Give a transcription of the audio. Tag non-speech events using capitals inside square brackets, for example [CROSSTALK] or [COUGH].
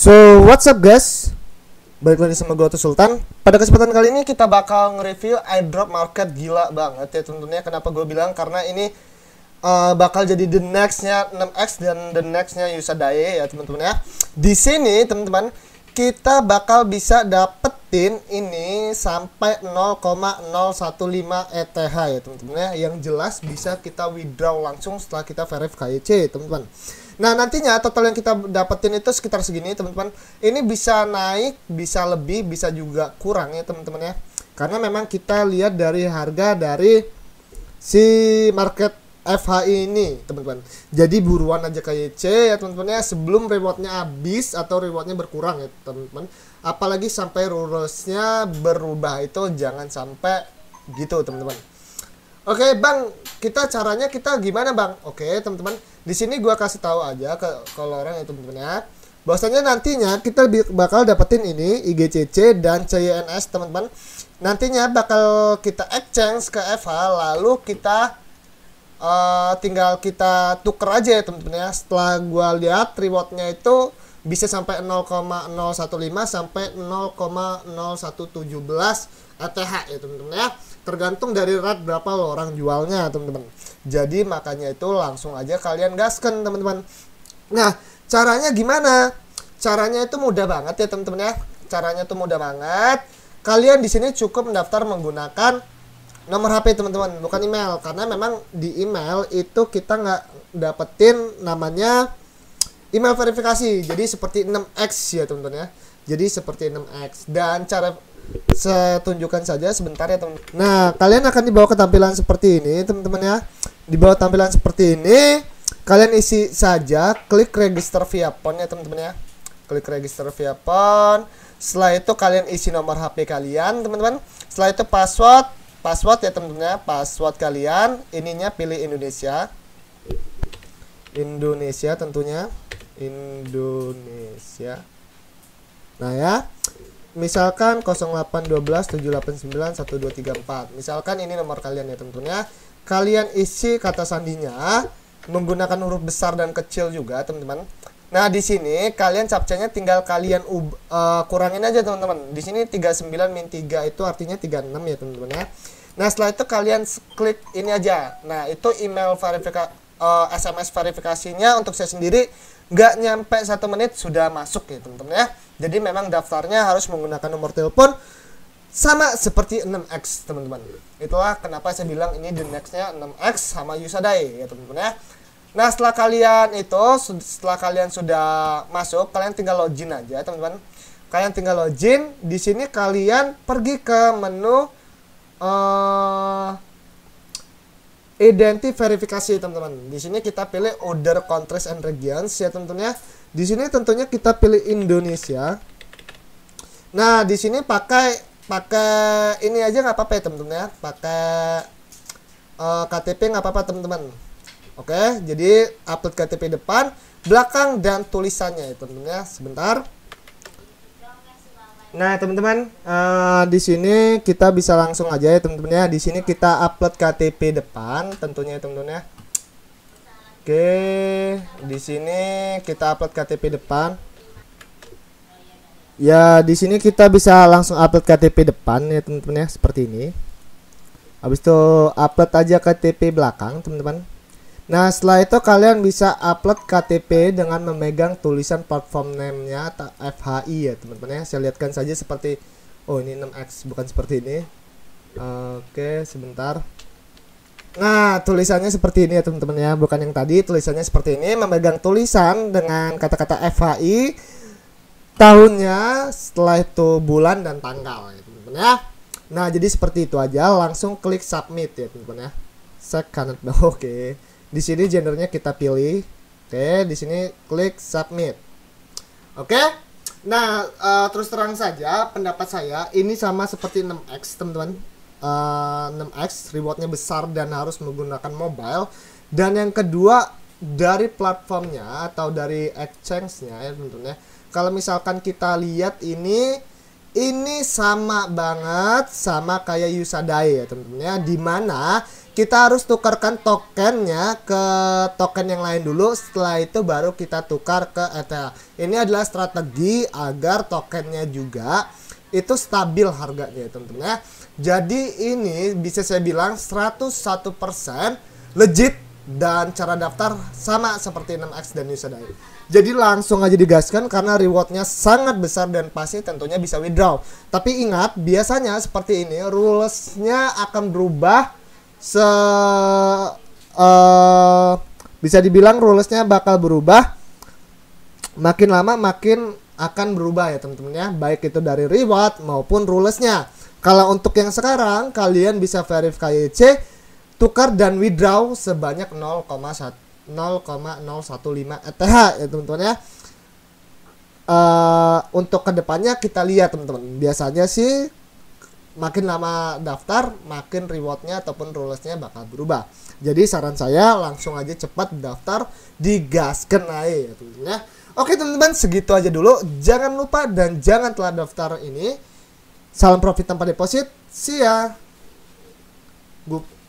So, what's up guys? Balik lagi sama gue Oto Sultan Pada kesempatan kali ini kita bakal nge-review airdrop market gila banget ya tentunya Kenapa gue bilang karena ini uh, bakal jadi the nextnya 6X dan the nextnya Yusadae ya teman-teman ya Di sini teman-teman kita bakal bisa dapet Tin ini sampai 0,015 ETH ya teman-teman ya yang jelas bisa kita withdraw langsung setelah kita verif KYC teman-teman nah nantinya total yang kita dapetin itu sekitar segini teman-teman ini bisa naik bisa lebih bisa juga kurang ya teman-teman ya karena memang kita lihat dari harga dari si market FHI ini teman-teman jadi buruan aja ke YC ya teman-teman ya sebelum rewardnya habis atau rewardnya berkurang ya teman-teman apalagi sampai rulesnya berubah itu jangan sampai gitu teman-teman oke bang kita caranya kita gimana bang oke teman-teman di sini gua kasih tahu aja ke kalau orang ya teman-teman ya bahwasanya nantinya kita bakal dapetin ini IGCC dan CYNS teman-teman nantinya bakal kita exchange ke FH lalu kita uh, tinggal kita tuker aja ya teman-teman ya setelah gua lihat rewardnya itu bisa sampai 0,015 sampai 0,0117 ETH ya teman-teman ya tergantung dari rat berapa lo orang jualnya teman-teman jadi makanya itu langsung aja kalian gaskan teman-teman nah caranya gimana caranya itu mudah banget ya teman-teman ya caranya itu mudah banget kalian di sini cukup mendaftar menggunakan nomor HP teman-teman bukan email karena memang di email itu kita nggak dapetin namanya email verifikasi jadi seperti 6x ya teman-teman ya jadi seperti 6x dan cara saya tunjukkan saja sebentar ya teman, teman nah kalian akan dibawa ke tampilan seperti ini teman-teman ya di tampilan seperti ini kalian isi saja klik register via pon ya teman-teman ya klik register via pon setelah itu kalian isi nomor HP kalian teman-teman setelah itu password password ya tentunya password kalian ininya pilih Indonesia Indonesia tentunya Indonesia nah ya misalkan 08127891234 misalkan ini nomor kalian ya tentunya kalian isi kata sandinya menggunakan huruf besar dan kecil juga teman-teman Nah, di sini kalian capcanya tinggal kalian uh, kurangin aja teman-teman. Di sini 39 min 3 itu artinya 36 ya teman-teman ya. Nah, setelah itu kalian klik ini aja. Nah, itu email verifikasi uh, eh, SMS verifikasinya untuk saya sendiri nggak nyampe satu menit sudah masuk ya teman-teman ya. Jadi memang daftarnya harus menggunakan nomor telepon sama seperti 6X teman-teman. Itulah kenapa saya bilang ini the next-nya 6X sama Yusadai ya teman-teman ya. Nah setelah kalian itu setelah kalian sudah masuk kalian tinggal login aja teman-teman. Kalian tinggal login di sini kalian pergi ke menu uh, eh, identi verifikasi teman-teman. Di sini kita pilih order countries and regions ya tentunya. Di sini tentunya kita pilih Indonesia. Nah di sini pakai pakai ini aja nggak apa-apa ya teman-teman ya. Pakai uh, eh, KTP nggak apa-apa teman-teman Oke, jadi upload KTP depan, belakang dan tulisannya ya ya. Sebentar. Nah, teman-teman, uh, di sini kita bisa langsung aja ya teman-teman ya. Di sini kita upload KTP depan tentunya ya teman-teman ya. Oke, okay, di sini kita upload KTP depan. Ya, di sini kita bisa langsung upload KTP depan ya teman-teman ya, seperti ini. Habis itu upload aja KTP belakang, teman-teman. Nah setelah itu kalian bisa upload KTP dengan memegang tulisan platform name-nya FHI ya teman-teman ya. Saya lihatkan saja seperti oh ini 6x bukan seperti ini. Oke sebentar. Nah tulisannya seperti ini ya teman-teman ya bukan yang tadi tulisannya seperti ini memegang tulisan dengan kata-kata FHI tahunnya setelah itu bulan dan tanggal ya teman-teman ya. Nah jadi seperti itu aja langsung klik submit ya teman-teman ya. Saya kanan [LAUGHS] oke. Okay. Di sini gendernya kita pilih. Oke, di sini klik submit. Oke? Nah, uh, terus terang saja pendapat saya ini sama seperti 6X, teman-teman. Uh, eh, 6X rewardnya besar dan harus menggunakan mobile. Dan yang kedua dari platformnya atau dari exchange-nya ya tentunya Kalau misalkan kita lihat ini ini sama banget sama kayak Yusadai ya teman-teman ya Dimana kita harus tukarkan tokennya ke token yang lain dulu setelah itu baru kita tukar ke ETH ini adalah strategi agar tokennya juga itu stabil harganya teman-teman ya jadi ini bisa saya bilang 101% legit dan cara daftar sama seperti 6X dan Yusadai. Jadi langsung aja digaskan karena rewardnya sangat besar dan pasti tentunya bisa withdraw. Tapi ingat, biasanya seperti ini rulesnya akan berubah se uh, bisa dibilang rulesnya bakal berubah makin lama makin akan berubah ya teman-teman ya baik itu dari reward maupun rulesnya kalau untuk yang sekarang kalian bisa verify KYC tukar dan withdraw sebanyak 0,1 0,015 ETH ya teman-teman ya. Uh, untuk kedepannya kita lihat teman-teman. Biasanya sih makin lama daftar makin rewardnya ataupun rulesnya bakal berubah. Jadi saran saya langsung aja cepat daftar di gas kenai ya teman-teman ya. Oke teman-teman segitu aja dulu. Jangan lupa dan jangan telah daftar ini. Salam profit tanpa deposit. See ya. Gue.